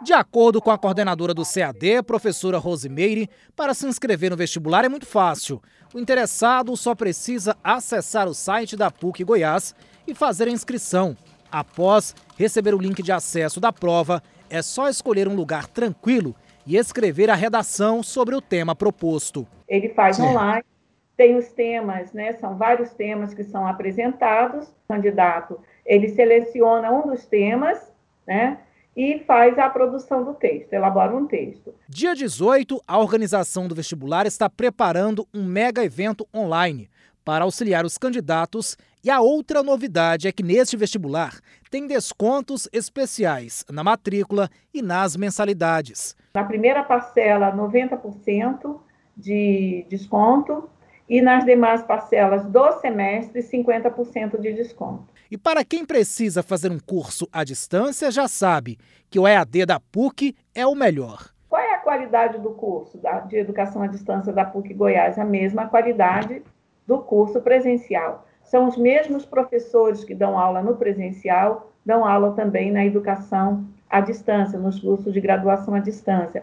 De acordo com a coordenadora do CAD, professora Rosimeire, para se inscrever no vestibular é muito fácil. O interessado só precisa acessar o site da PUC Goiás e fazer a inscrição. Após receber o link de acesso da prova, é só escolher um lugar tranquilo e escrever a redação sobre o tema proposto. Ele faz online, tem os temas, né? São vários temas que são apresentados. O candidato, ele seleciona um dos temas, né? e faz a produção do texto, elabora um texto. Dia 18, a organização do vestibular está preparando um mega evento online para auxiliar os candidatos. E a outra novidade é que neste vestibular tem descontos especiais na matrícula e nas mensalidades. Na primeira parcela, 90% de desconto e nas demais parcelas do semestre, 50% de desconto. E para quem precisa fazer um curso à distância, já sabe que o EAD da PUC é o melhor. Qual é a qualidade do curso de educação à distância da PUC Goiás? A mesma qualidade do curso presencial. São os mesmos professores que dão aula no presencial, dão aula também na educação à distância, nos cursos de graduação à distância.